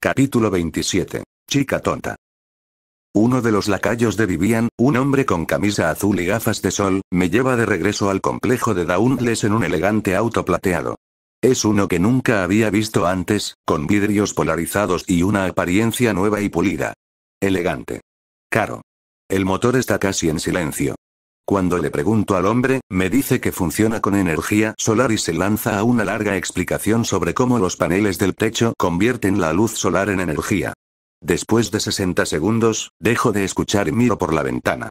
Capítulo 27. Chica tonta. Uno de los lacayos de Vivian, un hombre con camisa azul y gafas de sol, me lleva de regreso al complejo de Dauntless en un elegante auto plateado. Es uno que nunca había visto antes, con vidrios polarizados y una apariencia nueva y pulida. Elegante. Caro. El motor está casi en silencio. Cuando le pregunto al hombre, me dice que funciona con energía solar y se lanza a una larga explicación sobre cómo los paneles del techo convierten la luz solar en energía. Después de 60 segundos, dejo de escuchar y miro por la ventana.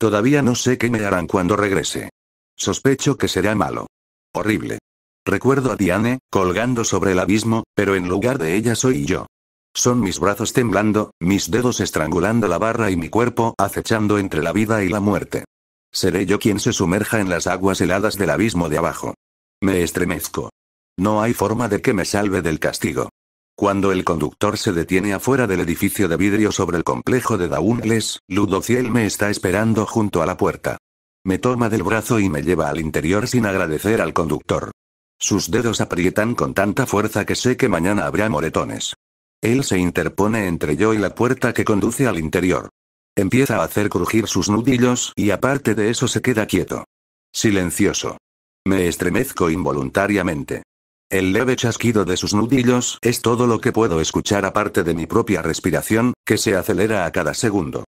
Todavía no sé qué me harán cuando regrese. Sospecho que será malo. Horrible. Recuerdo a Diane, colgando sobre el abismo, pero en lugar de ella soy yo. Son mis brazos temblando, mis dedos estrangulando la barra y mi cuerpo acechando entre la vida y la muerte. Seré yo quien se sumerja en las aguas heladas del abismo de abajo. Me estremezco. No hay forma de que me salve del castigo. Cuando el conductor se detiene afuera del edificio de vidrio sobre el complejo de Daungles, Ludociel me está esperando junto a la puerta. Me toma del brazo y me lleva al interior sin agradecer al conductor. Sus dedos aprietan con tanta fuerza que sé que mañana habrá moretones. Él se interpone entre yo y la puerta que conduce al interior. Empieza a hacer crujir sus nudillos y aparte de eso se queda quieto. Silencioso. Me estremezco involuntariamente. El leve chasquido de sus nudillos es todo lo que puedo escuchar aparte de mi propia respiración, que se acelera a cada segundo.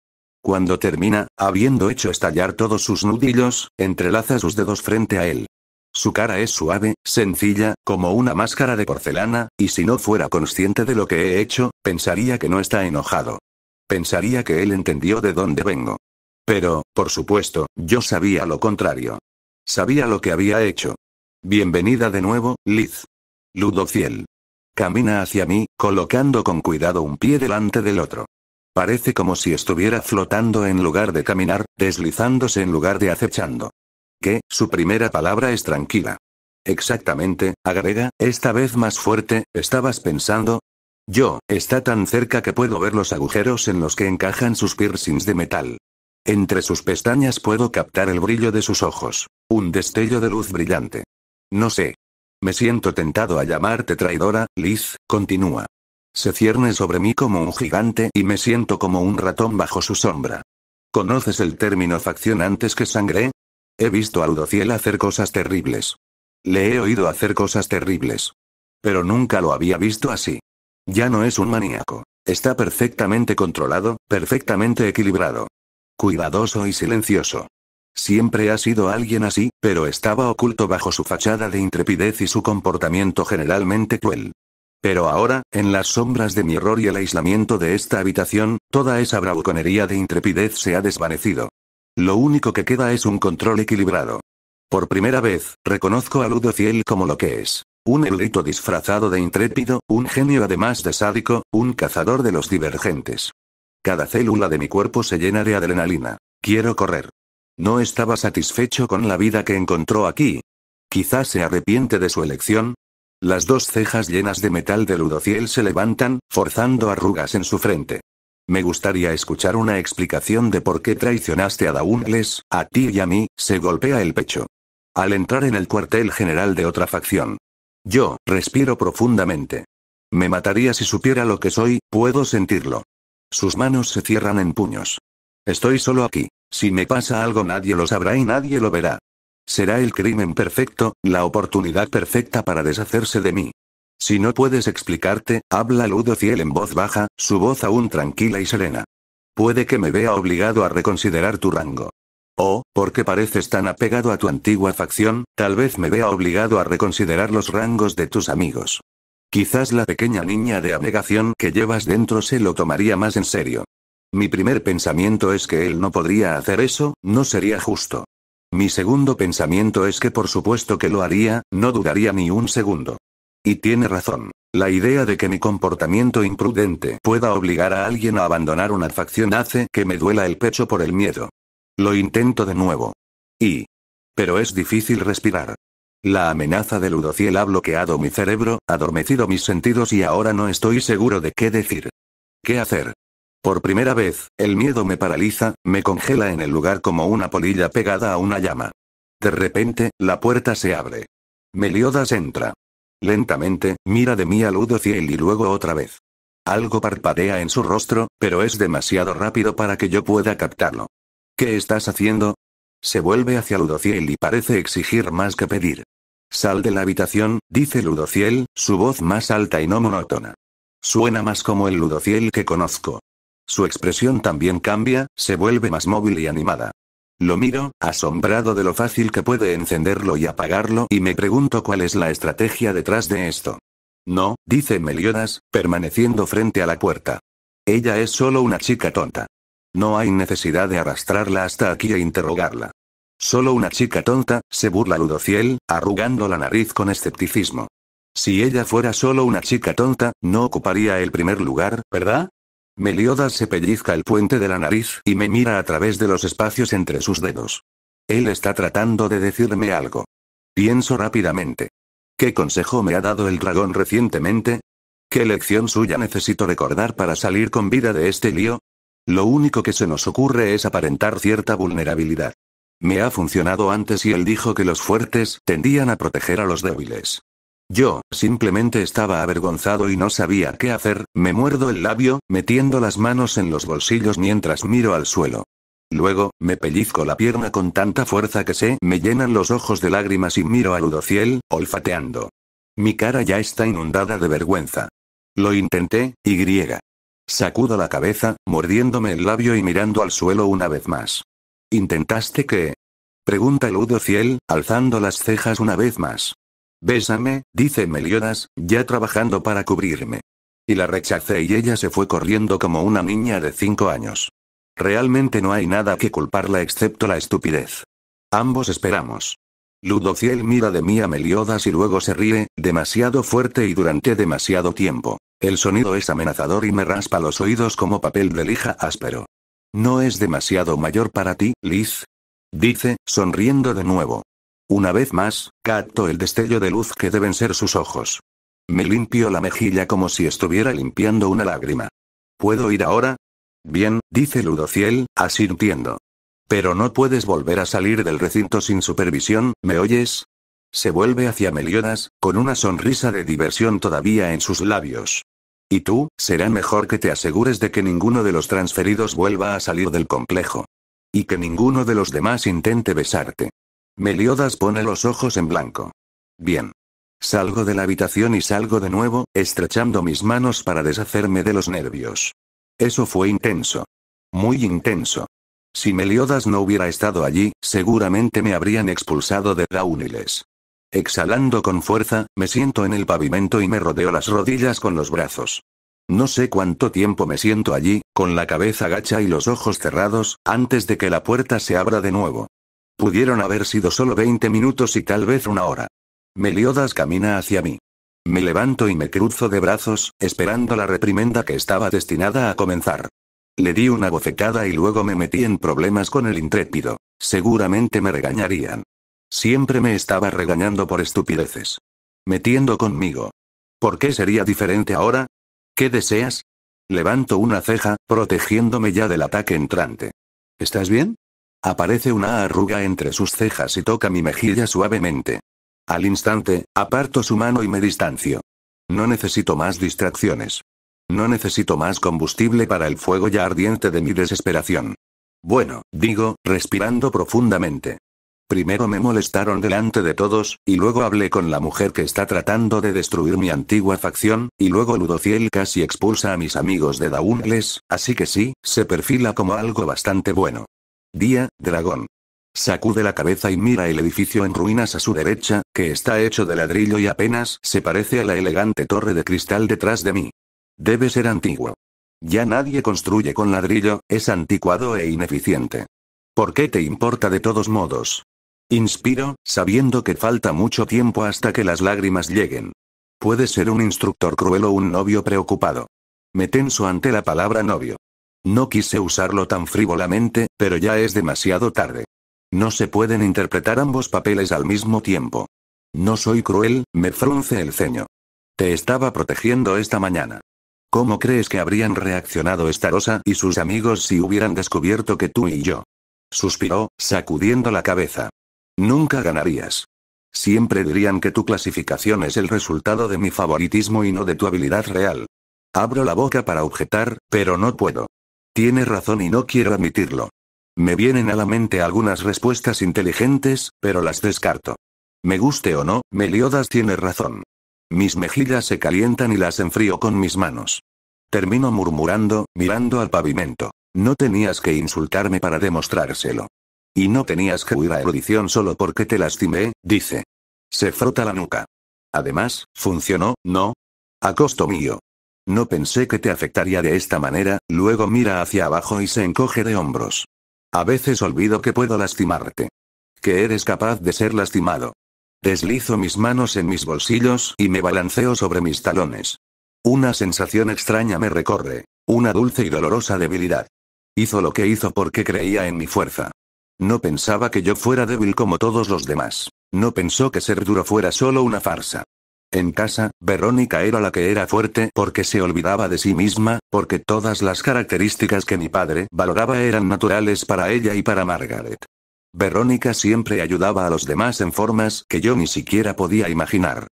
Cuando termina, habiendo hecho estallar todos sus nudillos, entrelaza sus dedos frente a él. Su cara es suave, sencilla, como una máscara de porcelana, y si no fuera consciente de lo que he hecho, pensaría que no está enojado. Pensaría que él entendió de dónde vengo. Pero, por supuesto, yo sabía lo contrario. Sabía lo que había hecho. Bienvenida de nuevo, Liz. Ludo fiel. Camina hacia mí, colocando con cuidado un pie delante del otro. Parece como si estuviera flotando en lugar de caminar, deslizándose en lugar de acechando. Que, su primera palabra es tranquila. Exactamente, agrega, esta vez más fuerte, ¿estabas pensando, yo, está tan cerca que puedo ver los agujeros en los que encajan sus piercings de metal. Entre sus pestañas puedo captar el brillo de sus ojos. Un destello de luz brillante. No sé. Me siento tentado a llamarte traidora, Liz, continúa. Se cierne sobre mí como un gigante y me siento como un ratón bajo su sombra. ¿Conoces el término facción antes que sangre? He visto a Udociel hacer cosas terribles. Le he oído hacer cosas terribles. Pero nunca lo había visto así. Ya no es un maníaco. Está perfectamente controlado, perfectamente equilibrado. Cuidadoso y silencioso. Siempre ha sido alguien así, pero estaba oculto bajo su fachada de intrepidez y su comportamiento generalmente cruel. Pero ahora, en las sombras de mi error y el aislamiento de esta habitación, toda esa bravuconería de intrepidez se ha desvanecido. Lo único que queda es un control equilibrado. Por primera vez, reconozco a Ludo como lo que es. Un erudito disfrazado de intrépido, un genio además de sádico, un cazador de los divergentes. Cada célula de mi cuerpo se llena de adrenalina. Quiero correr. No estaba satisfecho con la vida que encontró aquí. Quizás se arrepiente de su elección. Las dos cejas llenas de metal de Ludociel se levantan, forzando arrugas en su frente. Me gustaría escuchar una explicación de por qué traicionaste a Daungles, a ti y a mí, se golpea el pecho. Al entrar en el cuartel general de otra facción, yo, respiro profundamente. Me mataría si supiera lo que soy, puedo sentirlo. Sus manos se cierran en puños. Estoy solo aquí. Si me pasa algo nadie lo sabrá y nadie lo verá. Será el crimen perfecto, la oportunidad perfecta para deshacerse de mí. Si no puedes explicarte, habla Ludo Fiel en voz baja, su voz aún tranquila y serena. Puede que me vea obligado a reconsiderar tu rango. O, oh, porque pareces tan apegado a tu antigua facción? Tal vez me vea obligado a reconsiderar los rangos de tus amigos. Quizás la pequeña niña de abnegación que llevas dentro se lo tomaría más en serio. Mi primer pensamiento es que él no podría hacer eso, no sería justo. Mi segundo pensamiento es que por supuesto que lo haría, no dudaría ni un segundo. Y tiene razón. La idea de que mi comportamiento imprudente pueda obligar a alguien a abandonar una facción hace que me duela el pecho por el miedo. Lo intento de nuevo. Y... Pero es difícil respirar. La amenaza de Ludociel ha bloqueado mi cerebro, adormecido mis sentidos y ahora no estoy seguro de qué decir. ¿Qué hacer? Por primera vez, el miedo me paraliza, me congela en el lugar como una polilla pegada a una llama. De repente, la puerta se abre. Meliodas entra. Lentamente, mira de mí a Ludociel y luego otra vez. Algo parpadea en su rostro, pero es demasiado rápido para que yo pueda captarlo. ¿Qué estás haciendo? Se vuelve hacia Ludociel y parece exigir más que pedir. Sal de la habitación, dice Ludociel, su voz más alta y no monótona. Suena más como el Ludociel que conozco. Su expresión también cambia, se vuelve más móvil y animada. Lo miro, asombrado de lo fácil que puede encenderlo y apagarlo, y me pregunto cuál es la estrategia detrás de esto. No, dice Meliodas, permaneciendo frente a la puerta. Ella es solo una chica tonta. No hay necesidad de arrastrarla hasta aquí e interrogarla. Solo una chica tonta, se burla Ludociel, arrugando la nariz con escepticismo. Si ella fuera solo una chica tonta, no ocuparía el primer lugar, ¿verdad? Meliodas se pellizca el puente de la nariz y me mira a través de los espacios entre sus dedos. Él está tratando de decirme algo. Pienso rápidamente. ¿Qué consejo me ha dado el dragón recientemente? ¿Qué lección suya necesito recordar para salir con vida de este lío? Lo único que se nos ocurre es aparentar cierta vulnerabilidad. Me ha funcionado antes y él dijo que los fuertes tendían a proteger a los débiles. Yo, simplemente estaba avergonzado y no sabía qué hacer, me muerdo el labio, metiendo las manos en los bolsillos mientras miro al suelo. Luego, me pellizco la pierna con tanta fuerza que se me llenan los ojos de lágrimas y miro a Ludociel, olfateando. Mi cara ya está inundada de vergüenza. Lo intenté, y griega. Sacudo la cabeza, mordiéndome el labio y mirando al suelo una vez más. ¿Intentaste qué? Pregunta Ludo Ciel, alzando las cejas una vez más. Bésame, dice Meliodas, ya trabajando para cubrirme. Y la rechacé y ella se fue corriendo como una niña de cinco años. Realmente no hay nada que culparla excepto la estupidez. Ambos esperamos. Ludociel mira de mí a Meliodas y luego se ríe, demasiado fuerte y durante demasiado tiempo. El sonido es amenazador y me raspa los oídos como papel de lija áspero. ¿No es demasiado mayor para ti, Liz? Dice, sonriendo de nuevo. Una vez más, capto el destello de luz que deben ser sus ojos. Me limpio la mejilla como si estuviera limpiando una lágrima. ¿Puedo ir ahora? Bien, dice Ludociel, asintiendo. Pero no puedes volver a salir del recinto sin supervisión, ¿me oyes? Se vuelve hacia Meliodas, con una sonrisa de diversión todavía en sus labios. Y tú, será mejor que te asegures de que ninguno de los transferidos vuelva a salir del complejo. Y que ninguno de los demás intente besarte. Meliodas pone los ojos en blanco. Bien. Salgo de la habitación y salgo de nuevo, estrechando mis manos para deshacerme de los nervios. Eso fue intenso. Muy intenso. Si Meliodas no hubiera estado allí, seguramente me habrían expulsado de Dauniles. Exhalando con fuerza, me siento en el pavimento y me rodeo las rodillas con los brazos. No sé cuánto tiempo me siento allí, con la cabeza gacha y los ojos cerrados, antes de que la puerta se abra de nuevo. Pudieron haber sido solo 20 minutos y tal vez una hora. Meliodas camina hacia mí. Me levanto y me cruzo de brazos, esperando la reprimenda que estaba destinada a comenzar. Le di una bofetada y luego me metí en problemas con el intrépido. Seguramente me regañarían. Siempre me estaba regañando por estupideces. Metiendo conmigo. ¿Por qué sería diferente ahora? ¿Qué deseas? Levanto una ceja, protegiéndome ya del ataque entrante. ¿Estás bien? Aparece una arruga entre sus cejas y toca mi mejilla suavemente. Al instante, aparto su mano y me distancio. No necesito más distracciones. No necesito más combustible para el fuego ya ardiente de mi desesperación. Bueno, digo, respirando profundamente. Primero me molestaron delante de todos, y luego hablé con la mujer que está tratando de destruir mi antigua facción, y luego Ludociel casi expulsa a mis amigos de Daungles, así que sí, se perfila como algo bastante bueno. Día, dragón. Sacude la cabeza y mira el edificio en ruinas a su derecha, que está hecho de ladrillo y apenas se parece a la elegante torre de cristal detrás de mí. Debe ser antiguo. Ya nadie construye con ladrillo, es anticuado e ineficiente. ¿Por qué te importa de todos modos? Inspiro, sabiendo que falta mucho tiempo hasta que las lágrimas lleguen. Puede ser un instructor cruel o un novio preocupado. Me tenso ante la palabra novio. No quise usarlo tan frívolamente, pero ya es demasiado tarde. No se pueden interpretar ambos papeles al mismo tiempo. No soy cruel, me frunce el ceño. Te estaba protegiendo esta mañana. ¿Cómo crees que habrían reaccionado Starosa y sus amigos si hubieran descubierto que tú y yo? Suspiró, sacudiendo la cabeza. Nunca ganarías. Siempre dirían que tu clasificación es el resultado de mi favoritismo y no de tu habilidad real. Abro la boca para objetar, pero no puedo. Tiene razón y no quiero admitirlo. Me vienen a la mente algunas respuestas inteligentes, pero las descarto. Me guste o no, Meliodas tiene razón. Mis mejillas se calientan y las enfrío con mis manos. Termino murmurando, mirando al pavimento. No tenías que insultarme para demostrárselo. Y no tenías que huir a erudición solo porque te lastimé, dice. Se frota la nuca. Además, funcionó, ¿no? A costo mío. No pensé que te afectaría de esta manera, luego mira hacia abajo y se encoge de hombros. A veces olvido que puedo lastimarte. Que eres capaz de ser lastimado. Deslizo mis manos en mis bolsillos y me balanceo sobre mis talones. Una sensación extraña me recorre, una dulce y dolorosa debilidad. Hizo lo que hizo porque creía en mi fuerza. No pensaba que yo fuera débil como todos los demás. No pensó que ser duro fuera solo una farsa. En casa, Verónica era la que era fuerte porque se olvidaba de sí misma, porque todas las características que mi padre valoraba eran naturales para ella y para Margaret. Verónica siempre ayudaba a los demás en formas que yo ni siquiera podía imaginar.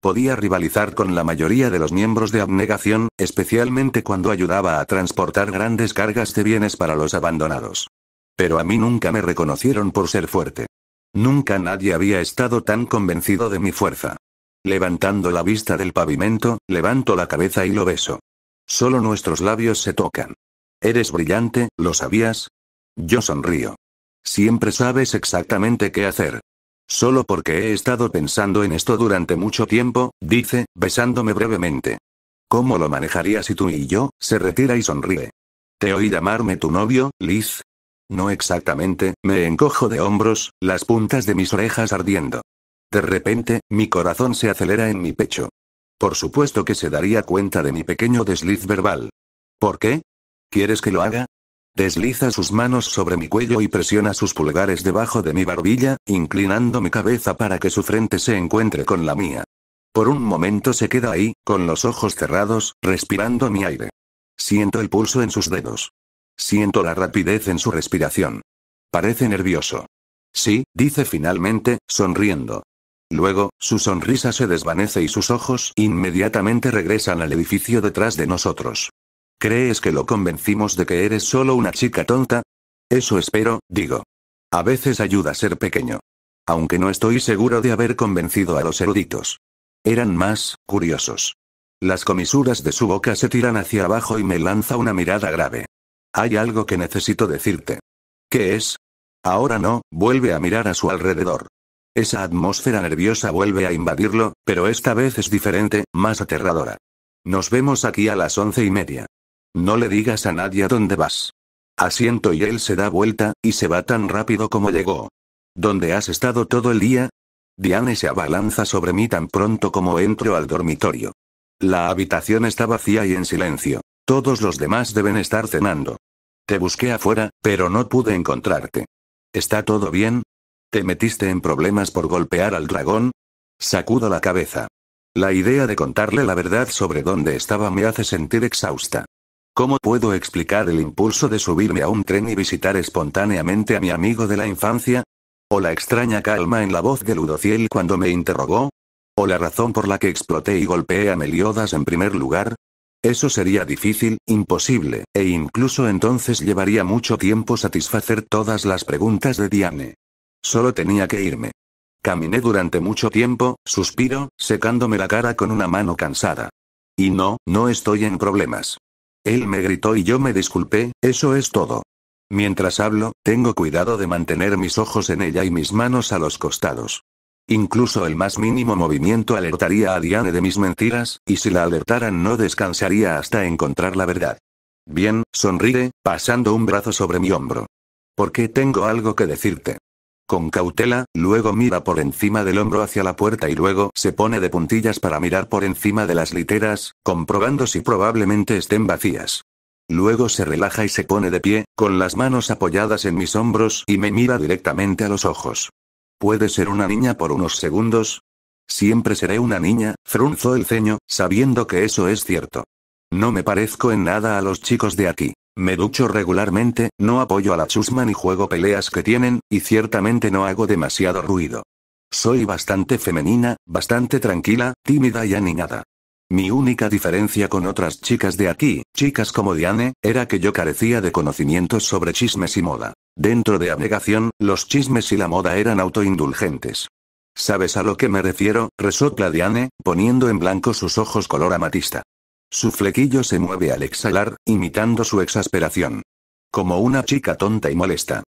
Podía rivalizar con la mayoría de los miembros de abnegación, especialmente cuando ayudaba a transportar grandes cargas de bienes para los abandonados. Pero a mí nunca me reconocieron por ser fuerte. Nunca nadie había estado tan convencido de mi fuerza. Levantando la vista del pavimento, levanto la cabeza y lo beso. Solo nuestros labios se tocan. Eres brillante, ¿lo sabías? Yo sonrío. Siempre sabes exactamente qué hacer. Solo porque he estado pensando en esto durante mucho tiempo, dice, besándome brevemente. ¿Cómo lo manejarías si tú y yo? Se retira y sonríe. Te oí llamarme tu novio, Liz, no exactamente, me encojo de hombros, las puntas de mis orejas ardiendo. De repente, mi corazón se acelera en mi pecho. Por supuesto que se daría cuenta de mi pequeño desliz verbal. ¿Por qué? ¿Quieres que lo haga? Desliza sus manos sobre mi cuello y presiona sus pulgares debajo de mi barbilla, inclinando mi cabeza para que su frente se encuentre con la mía. Por un momento se queda ahí, con los ojos cerrados, respirando mi aire. Siento el pulso en sus dedos. Siento la rapidez en su respiración. Parece nervioso. Sí, dice finalmente, sonriendo. Luego, su sonrisa se desvanece y sus ojos inmediatamente regresan al edificio detrás de nosotros. ¿Crees que lo convencimos de que eres solo una chica tonta? Eso espero, digo. A veces ayuda ser pequeño. Aunque no estoy seguro de haber convencido a los eruditos. Eran más, curiosos. Las comisuras de su boca se tiran hacia abajo y me lanza una mirada grave. Hay algo que necesito decirte. ¿Qué es? Ahora no, vuelve a mirar a su alrededor. Esa atmósfera nerviosa vuelve a invadirlo, pero esta vez es diferente, más aterradora. Nos vemos aquí a las once y media. No le digas a nadie a dónde vas. Asiento y él se da vuelta, y se va tan rápido como llegó. ¿Dónde has estado todo el día? Diane se abalanza sobre mí tan pronto como entro al dormitorio. La habitación está vacía y en silencio. Todos los demás deben estar cenando. Te busqué afuera, pero no pude encontrarte. ¿Está todo bien? ¿Te metiste en problemas por golpear al dragón? Sacudo la cabeza. La idea de contarle la verdad sobre dónde estaba me hace sentir exhausta. ¿Cómo puedo explicar el impulso de subirme a un tren y visitar espontáneamente a mi amigo de la infancia? ¿O la extraña calma en la voz de Ludociel cuando me interrogó? ¿O la razón por la que exploté y golpeé a Meliodas en primer lugar? Eso sería difícil, imposible, e incluso entonces llevaría mucho tiempo satisfacer todas las preguntas de Diane. Solo tenía que irme. Caminé durante mucho tiempo, suspiro, secándome la cara con una mano cansada. Y no, no estoy en problemas. Él me gritó y yo me disculpé, eso es todo. Mientras hablo, tengo cuidado de mantener mis ojos en ella y mis manos a los costados. Incluso el más mínimo movimiento alertaría a Diane de mis mentiras, y si la alertaran no descansaría hasta encontrar la verdad. Bien, sonríe, pasando un brazo sobre mi hombro. Porque tengo algo que decirte con cautela, luego mira por encima del hombro hacia la puerta y luego se pone de puntillas para mirar por encima de las literas, comprobando si probablemente estén vacías. Luego se relaja y se pone de pie, con las manos apoyadas en mis hombros y me mira directamente a los ojos. ¿Puede ser una niña por unos segundos? Siempre seré una niña, frunzó el ceño, sabiendo que eso es cierto. No me parezco en nada a los chicos de aquí. Me ducho regularmente, no apoyo a la chusma ni juego peleas que tienen, y ciertamente no hago demasiado ruido. Soy bastante femenina, bastante tranquila, tímida y animada. Mi única diferencia con otras chicas de aquí, chicas como Diane, era que yo carecía de conocimientos sobre chismes y moda. Dentro de abnegación, los chismes y la moda eran autoindulgentes. ¿Sabes a lo que me refiero? resopla Diane, poniendo en blanco sus ojos color amatista. Su flequillo se mueve al exhalar, imitando su exasperación. Como una chica tonta y molesta.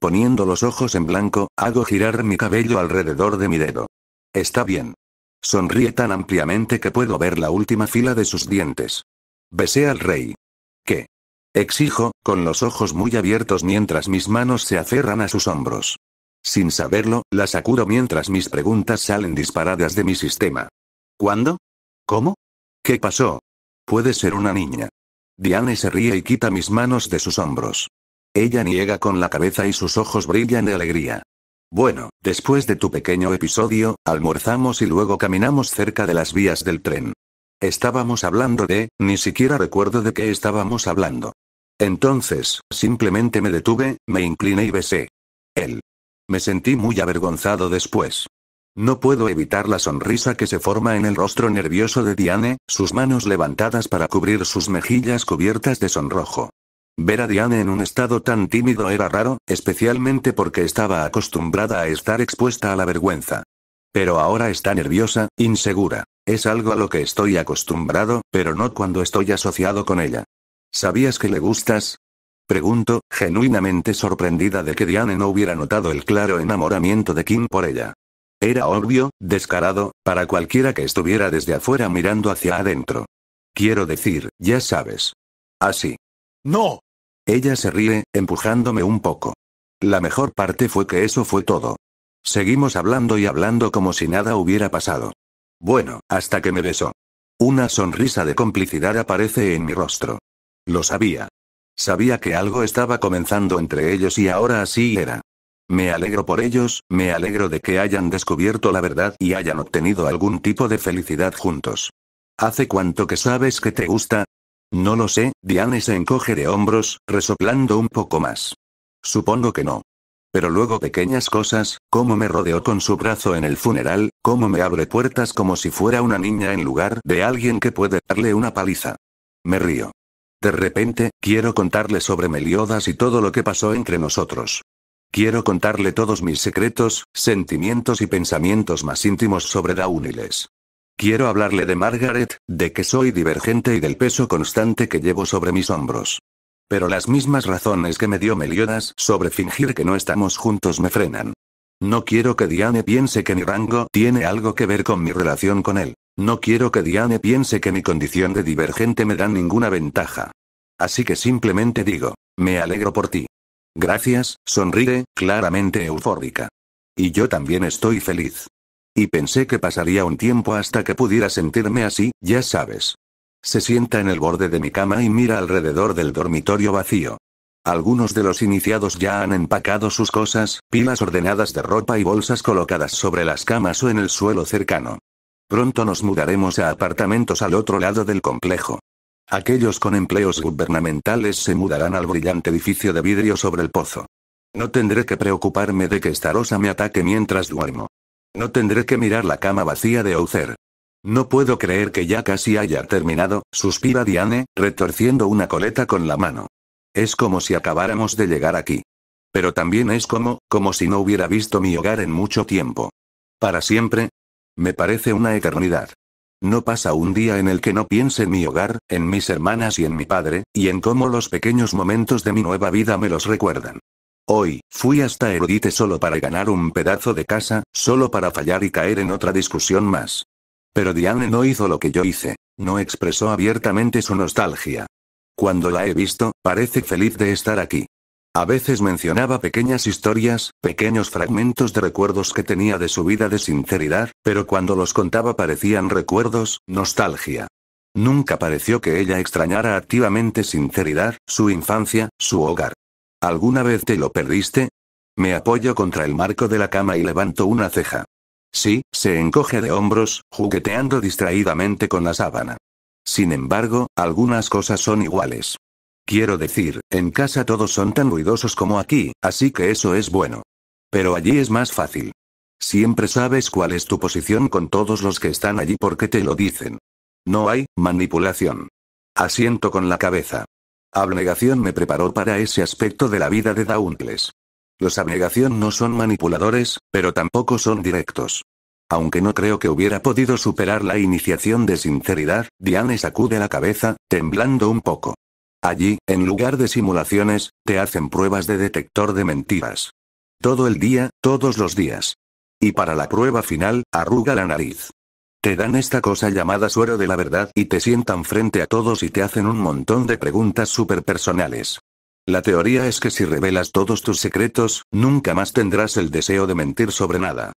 Poniendo los ojos en blanco, hago girar mi cabello alrededor de mi dedo. Está bien. Sonríe tan ampliamente que puedo ver la última fila de sus dientes. Besé al rey. ¿Qué? Exijo, con los ojos muy abiertos mientras mis manos se aferran a sus hombros. Sin saberlo, la sacudo mientras mis preguntas salen disparadas de mi sistema. ¿Cuándo? ¿Cómo? ¿Qué pasó? Puede ser una niña. Diane se ríe y quita mis manos de sus hombros. Ella niega con la cabeza y sus ojos brillan de alegría. Bueno, después de tu pequeño episodio, almorzamos y luego caminamos cerca de las vías del tren. Estábamos hablando de, ni siquiera recuerdo de qué estábamos hablando. Entonces, simplemente me detuve, me incliné y besé. Él. Me sentí muy avergonzado después. No puedo evitar la sonrisa que se forma en el rostro nervioso de Diane, sus manos levantadas para cubrir sus mejillas cubiertas de sonrojo. Ver a Diane en un estado tan tímido era raro, especialmente porque estaba acostumbrada a estar expuesta a la vergüenza. Pero ahora está nerviosa, insegura. Es algo a lo que estoy acostumbrado, pero no cuando estoy asociado con ella. ¿Sabías que le gustas? Pregunto, genuinamente sorprendida de que Diane no hubiera notado el claro enamoramiento de Kim por ella. Era obvio, descarado, para cualquiera que estuviera desde afuera mirando hacia adentro. Quiero decir, ya sabes. Así. No. Ella se ríe, empujándome un poco. La mejor parte fue que eso fue todo. Seguimos hablando y hablando como si nada hubiera pasado. Bueno, hasta que me besó. Una sonrisa de complicidad aparece en mi rostro. Lo sabía. Sabía que algo estaba comenzando entre ellos y ahora así era. Me alegro por ellos, me alegro de que hayan descubierto la verdad y hayan obtenido algún tipo de felicidad juntos. ¿Hace cuánto que sabes que te gusta? No lo sé, Diane se encoge de hombros, resoplando un poco más. Supongo que no. Pero luego pequeñas cosas, cómo me rodeó con su brazo en el funeral, cómo me abre puertas como si fuera una niña en lugar de alguien que puede darle una paliza. Me río. De repente, quiero contarle sobre Meliodas y todo lo que pasó entre nosotros. Quiero contarle todos mis secretos, sentimientos y pensamientos más íntimos sobre Dauniles. Quiero hablarle de Margaret, de que soy divergente y del peso constante que llevo sobre mis hombros. Pero las mismas razones que me dio Meliodas sobre fingir que no estamos juntos me frenan. No quiero que Diane piense que mi rango tiene algo que ver con mi relación con él. No quiero que Diane piense que mi condición de divergente me da ninguna ventaja. Así que simplemente digo, me alegro por ti. Gracias, sonríe, claramente eufórica. Y yo también estoy feliz. Y pensé que pasaría un tiempo hasta que pudiera sentirme así, ya sabes. Se sienta en el borde de mi cama y mira alrededor del dormitorio vacío. Algunos de los iniciados ya han empacado sus cosas, pilas ordenadas de ropa y bolsas colocadas sobre las camas o en el suelo cercano. Pronto nos mudaremos a apartamentos al otro lado del complejo. Aquellos con empleos gubernamentales se mudarán al brillante edificio de vidrio sobre el pozo. No tendré que preocuparme de que Starosa me ataque mientras duermo. No tendré que mirar la cama vacía de Ozer. No puedo creer que ya casi haya terminado, suspira Diane, retorciendo una coleta con la mano. Es como si acabáramos de llegar aquí. Pero también es como, como si no hubiera visto mi hogar en mucho tiempo. ¿Para siempre? Me parece una eternidad. No pasa un día en el que no piense en mi hogar, en mis hermanas y en mi padre, y en cómo los pequeños momentos de mi nueva vida me los recuerdan. Hoy, fui hasta Erudite solo para ganar un pedazo de casa, solo para fallar y caer en otra discusión más. Pero Diane no hizo lo que yo hice. No expresó abiertamente su nostalgia. Cuando la he visto, parece feliz de estar aquí. A veces mencionaba pequeñas historias, pequeños fragmentos de recuerdos que tenía de su vida de sinceridad, pero cuando los contaba parecían recuerdos, nostalgia. Nunca pareció que ella extrañara activamente sinceridad, su infancia, su hogar. ¿Alguna vez te lo perdiste? Me apoyo contra el marco de la cama y levanto una ceja. Sí, se encoge de hombros, jugueteando distraídamente con la sábana. Sin embargo, algunas cosas son iguales. Quiero decir, en casa todos son tan ruidosos como aquí, así que eso es bueno. Pero allí es más fácil. Siempre sabes cuál es tu posición con todos los que están allí porque te lo dicen. No hay manipulación. Asiento con la cabeza. Abnegación me preparó para ese aspecto de la vida de Dauntless. Los abnegación no son manipuladores, pero tampoco son directos. Aunque no creo que hubiera podido superar la iniciación de sinceridad, Diane sacude la cabeza, temblando un poco. Allí, en lugar de simulaciones, te hacen pruebas de detector de mentiras. Todo el día, todos los días. Y para la prueba final, arruga la nariz. Te dan esta cosa llamada suero de la verdad y te sientan frente a todos y te hacen un montón de preguntas personales. La teoría es que si revelas todos tus secretos, nunca más tendrás el deseo de mentir sobre nada.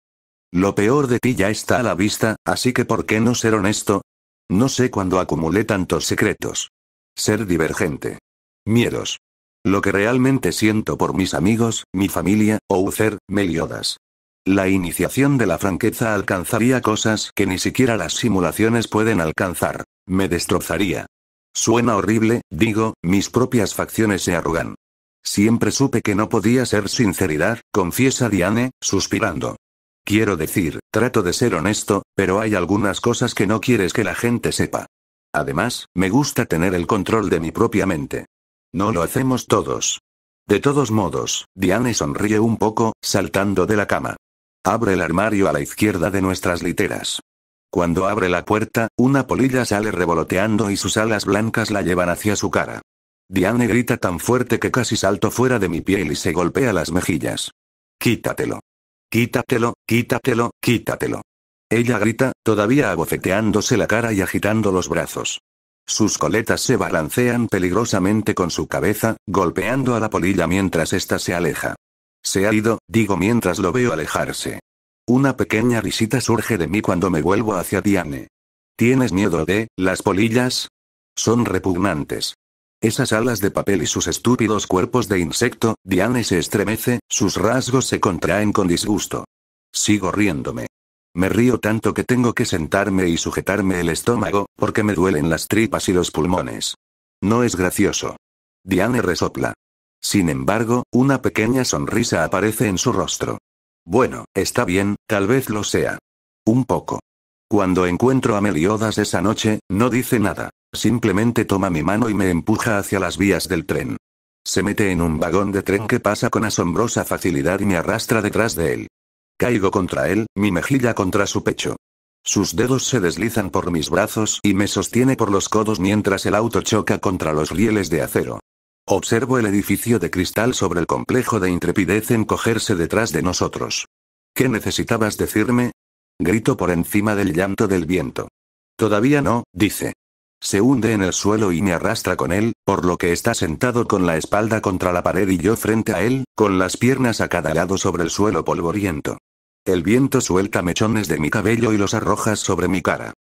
Lo peor de ti ya está a la vista, así que ¿por qué no ser honesto? No sé cuándo acumulé tantos secretos. Ser divergente. Miedos. Lo que realmente siento por mis amigos, mi familia, o me Meliodas. La iniciación de la franqueza alcanzaría cosas que ni siquiera las simulaciones pueden alcanzar. Me destrozaría. Suena horrible, digo, mis propias facciones se arrugan. Siempre supe que no podía ser sinceridad, confiesa Diane, suspirando. Quiero decir, trato de ser honesto, pero hay algunas cosas que no quieres que la gente sepa. Además, me gusta tener el control de mi propia mente. No lo hacemos todos. De todos modos, Diane sonríe un poco, saltando de la cama. Abre el armario a la izquierda de nuestras literas. Cuando abre la puerta, una polilla sale revoloteando y sus alas blancas la llevan hacia su cara. Diane grita tan fuerte que casi salto fuera de mi piel y se golpea las mejillas. Quítatelo. Quítatelo, quítatelo, quítatelo. Ella grita, todavía abofeteándose la cara y agitando los brazos. Sus coletas se balancean peligrosamente con su cabeza, golpeando a la polilla mientras ésta se aleja. Se ha ido, digo mientras lo veo alejarse. Una pequeña risita surge de mí cuando me vuelvo hacia Diane. ¿Tienes miedo de las polillas? Son repugnantes. Esas alas de papel y sus estúpidos cuerpos de insecto, Diane se estremece, sus rasgos se contraen con disgusto. Sigo riéndome. Me río tanto que tengo que sentarme y sujetarme el estómago, porque me duelen las tripas y los pulmones. No es gracioso. Diane resopla. Sin embargo, una pequeña sonrisa aparece en su rostro. Bueno, está bien, tal vez lo sea. Un poco. Cuando encuentro a Meliodas esa noche, no dice nada. Simplemente toma mi mano y me empuja hacia las vías del tren. Se mete en un vagón de tren que pasa con asombrosa facilidad y me arrastra detrás de él. Caigo contra él, mi mejilla contra su pecho. Sus dedos se deslizan por mis brazos y me sostiene por los codos mientras el auto choca contra los rieles de acero. Observo el edificio de cristal sobre el complejo de intrepidez encogerse detrás de nosotros. ¿Qué necesitabas decirme? Grito por encima del llanto del viento. Todavía no, dice. Se hunde en el suelo y me arrastra con él, por lo que está sentado con la espalda contra la pared y yo frente a él, con las piernas a cada lado sobre el suelo polvoriento. El viento suelta mechones de mi cabello y los arroja sobre mi cara.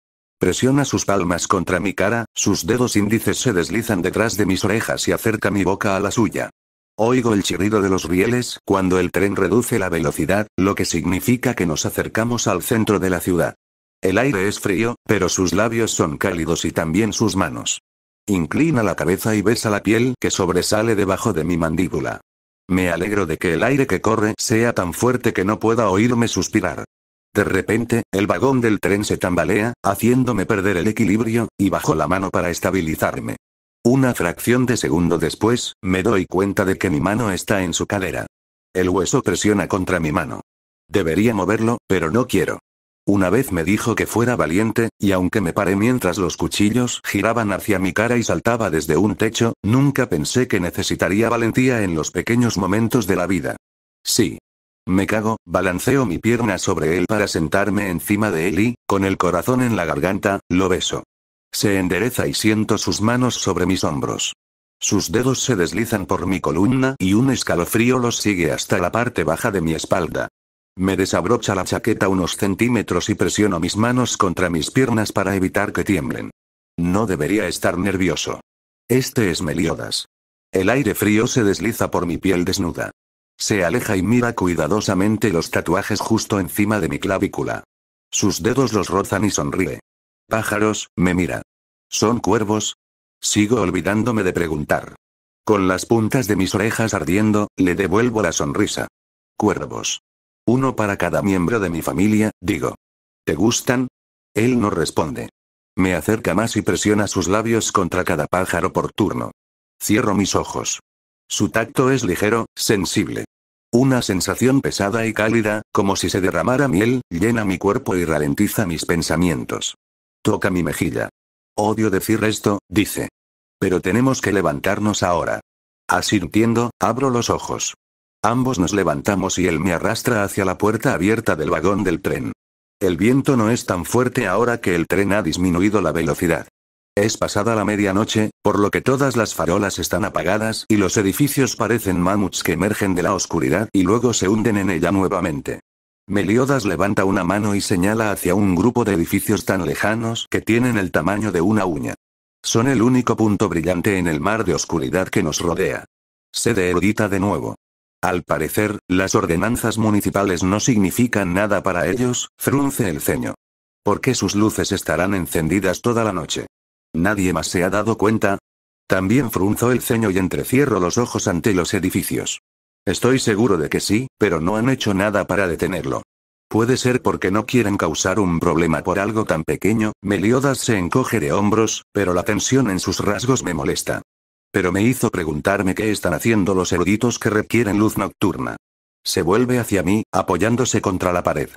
Presiona sus palmas contra mi cara, sus dedos índices se deslizan detrás de mis orejas y acerca mi boca a la suya. Oigo el chirrido de los rieles cuando el tren reduce la velocidad, lo que significa que nos acercamos al centro de la ciudad. El aire es frío, pero sus labios son cálidos y también sus manos. Inclina la cabeza y besa la piel que sobresale debajo de mi mandíbula. Me alegro de que el aire que corre sea tan fuerte que no pueda oírme suspirar. De repente, el vagón del tren se tambalea, haciéndome perder el equilibrio, y bajo la mano para estabilizarme. Una fracción de segundo después, me doy cuenta de que mi mano está en su cadera. El hueso presiona contra mi mano. Debería moverlo, pero no quiero. Una vez me dijo que fuera valiente, y aunque me paré mientras los cuchillos giraban hacia mi cara y saltaba desde un techo, nunca pensé que necesitaría valentía en los pequeños momentos de la vida. Sí. Me cago, balanceo mi pierna sobre él para sentarme encima de él y, con el corazón en la garganta, lo beso. Se endereza y siento sus manos sobre mis hombros. Sus dedos se deslizan por mi columna y un escalofrío los sigue hasta la parte baja de mi espalda. Me desabrocha la chaqueta unos centímetros y presiono mis manos contra mis piernas para evitar que tiemblen. No debería estar nervioso. Este es Meliodas. El aire frío se desliza por mi piel desnuda. Se aleja y mira cuidadosamente los tatuajes justo encima de mi clavícula. Sus dedos los rozan y sonríe. Pájaros, me mira. ¿Son cuervos? Sigo olvidándome de preguntar. Con las puntas de mis orejas ardiendo, le devuelvo la sonrisa. Cuervos. Uno para cada miembro de mi familia, digo. ¿Te gustan? Él no responde. Me acerca más y presiona sus labios contra cada pájaro por turno. Cierro mis ojos. Su tacto es ligero, sensible. Una sensación pesada y cálida, como si se derramara miel, llena mi cuerpo y ralentiza mis pensamientos. Toca mi mejilla. Odio decir esto, dice. Pero tenemos que levantarnos ahora. Asintiendo, abro los ojos. Ambos nos levantamos y él me arrastra hacia la puerta abierta del vagón del tren. El viento no es tan fuerte ahora que el tren ha disminuido la velocidad. Es pasada la medianoche, por lo que todas las farolas están apagadas y los edificios parecen mamuts que emergen de la oscuridad y luego se hunden en ella nuevamente. Meliodas levanta una mano y señala hacia un grupo de edificios tan lejanos que tienen el tamaño de una uña. Son el único punto brillante en el mar de oscuridad que nos rodea. Sede erudita de nuevo. Al parecer, las ordenanzas municipales no significan nada para ellos, frunce el ceño. ¿Por qué sus luces estarán encendidas toda la noche? ¿Nadie más se ha dado cuenta? También frunzo el ceño y entrecierro los ojos ante los edificios. Estoy seguro de que sí, pero no han hecho nada para detenerlo. Puede ser porque no quieren causar un problema por algo tan pequeño, Meliodas se encoge de hombros, pero la tensión en sus rasgos me molesta. Pero me hizo preguntarme qué están haciendo los eruditos que requieren luz nocturna. Se vuelve hacia mí, apoyándose contra la pared.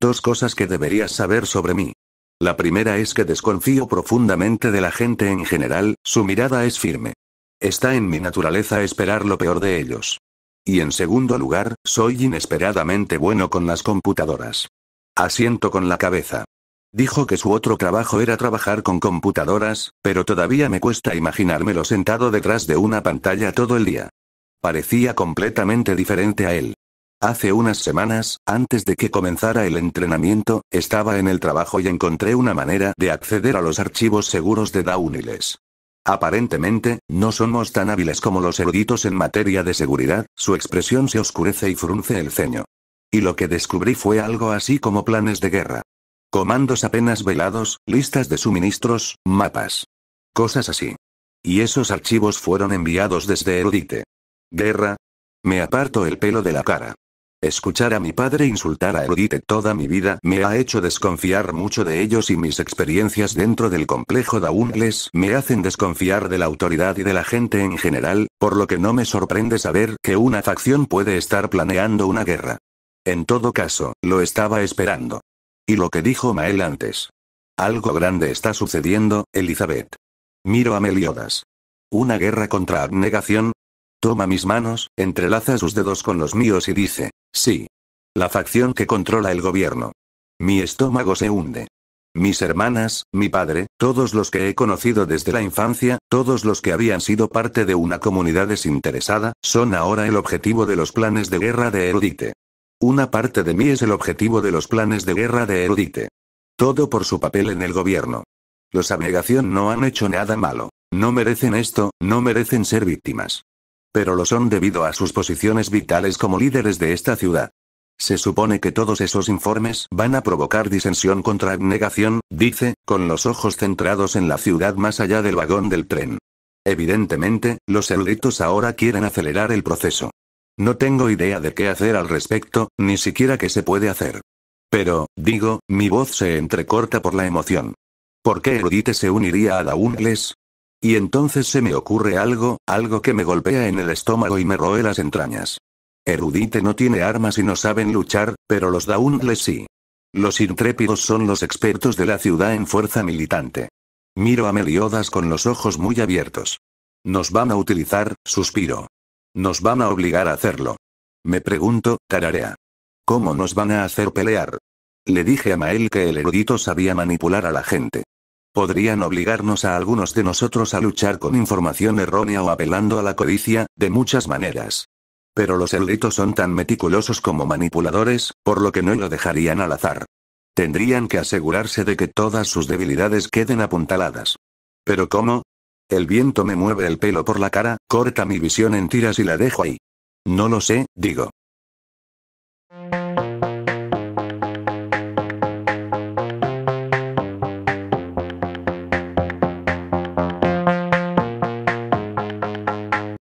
Dos cosas que deberías saber sobre mí. La primera es que desconfío profundamente de la gente en general, su mirada es firme. Está en mi naturaleza esperar lo peor de ellos. Y en segundo lugar, soy inesperadamente bueno con las computadoras. Asiento con la cabeza. Dijo que su otro trabajo era trabajar con computadoras, pero todavía me cuesta imaginármelo sentado detrás de una pantalla todo el día. Parecía completamente diferente a él. Hace unas semanas, antes de que comenzara el entrenamiento, estaba en el trabajo y encontré una manera de acceder a los archivos seguros de Dauniles. Aparentemente, no somos tan hábiles como los eruditos en materia de seguridad, su expresión se oscurece y frunce el ceño. Y lo que descubrí fue algo así como planes de guerra. Comandos apenas velados, listas de suministros, mapas. Cosas así. Y esos archivos fueron enviados desde Erudite. Guerra. Me aparto el pelo de la cara. Escuchar a mi padre insultar a Erudite toda mi vida me ha hecho desconfiar mucho de ellos y mis experiencias dentro del complejo Daungles me hacen desconfiar de la autoridad y de la gente en general, por lo que no me sorprende saber que una facción puede estar planeando una guerra. En todo caso, lo estaba esperando. Y lo que dijo Mael antes. Algo grande está sucediendo, Elizabeth. Miro a Meliodas. ¿Una guerra contra abnegación? Toma mis manos, entrelaza sus dedos con los míos y dice, sí. La facción que controla el gobierno. Mi estómago se hunde. Mis hermanas, mi padre, todos los que he conocido desde la infancia, todos los que habían sido parte de una comunidad desinteresada, son ahora el objetivo de los planes de guerra de Erudite. Una parte de mí es el objetivo de los planes de guerra de Erudite. Todo por su papel en el gobierno. Los abnegación no han hecho nada malo. No merecen esto, no merecen ser víctimas. Pero lo son debido a sus posiciones vitales como líderes de esta ciudad. Se supone que todos esos informes van a provocar disensión contra abnegación, dice, con los ojos centrados en la ciudad más allá del vagón del tren. Evidentemente, los eruditos ahora quieren acelerar el proceso. No tengo idea de qué hacer al respecto, ni siquiera qué se puede hacer. Pero, digo, mi voz se entrecorta por la emoción. ¿Por qué Erudite se uniría a Daungles? Y entonces se me ocurre algo, algo que me golpea en el estómago y me roe las entrañas. Erudite no tiene armas y no saben luchar, pero los Daungles sí. Los intrépidos son los expertos de la ciudad en fuerza militante. Miro a Meliodas con los ojos muy abiertos. Nos van a utilizar, suspiro. Nos van a obligar a hacerlo. Me pregunto, tararea. ¿Cómo nos van a hacer pelear? Le dije a Mael que el erudito sabía manipular a la gente. Podrían obligarnos a algunos de nosotros a luchar con información errónea o apelando a la codicia, de muchas maneras. Pero los eruditos son tan meticulosos como manipuladores, por lo que no lo dejarían al azar. Tendrían que asegurarse de que todas sus debilidades queden apuntaladas. ¿Pero cómo? El viento me mueve el pelo por la cara, corta mi visión en tiras y la dejo ahí. No lo sé, digo.